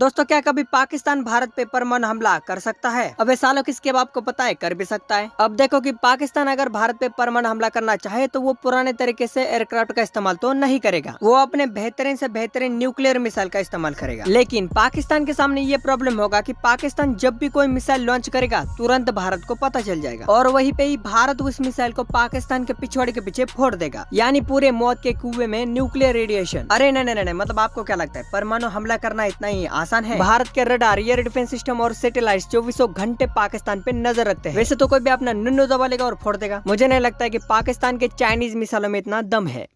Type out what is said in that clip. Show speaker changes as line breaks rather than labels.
दोस्तों क्या कभी पाकिस्तान भारत पे परमाणु हमला कर सकता है अब सालों किसके बाप को पता है कर भी सकता है अब देखो कि पाकिस्तान अगर भारत पे परमाणु हमला करना चाहे तो वो पुराने तरीके से एयरक्राफ्ट का इस्तेमाल तो नहीं करेगा वो अपने बेहतरीन से बेहतरीन न्यूक्लियर मिसाइल का इस्तेमाल करेगा लेकिन पाकिस्तान के सामने ये प्रॉब्लम होगा की पाकिस्तान जब भी कोई मिसाइल लॉन्च करेगा तुरंत भारत को पता चल जाएगा और वही पे ही भारत उस मिसाइल को पाकिस्तान के पिछवाड़े के पीछे फोड़ देगा यानी पूरे मौत के कुएं में न्यूक्लियर रेडिएशन अरे नहीं नहीं मतलब आपको क्या लगता है परमाणु हमला करना इतना ही आसान आसान है भारत के रडार एयर डिफेंस सिस्टम और सेटेलाइट चौबीसों घंटे पाकिस्तान पे नजर रखते हैं वैसे तो कोई भी अपना नुनो दबा लेगा और फोड़ देगा मुझे नहीं लगता है की पाकिस्तान के चाइनीज मिसाइलों में इतना दम है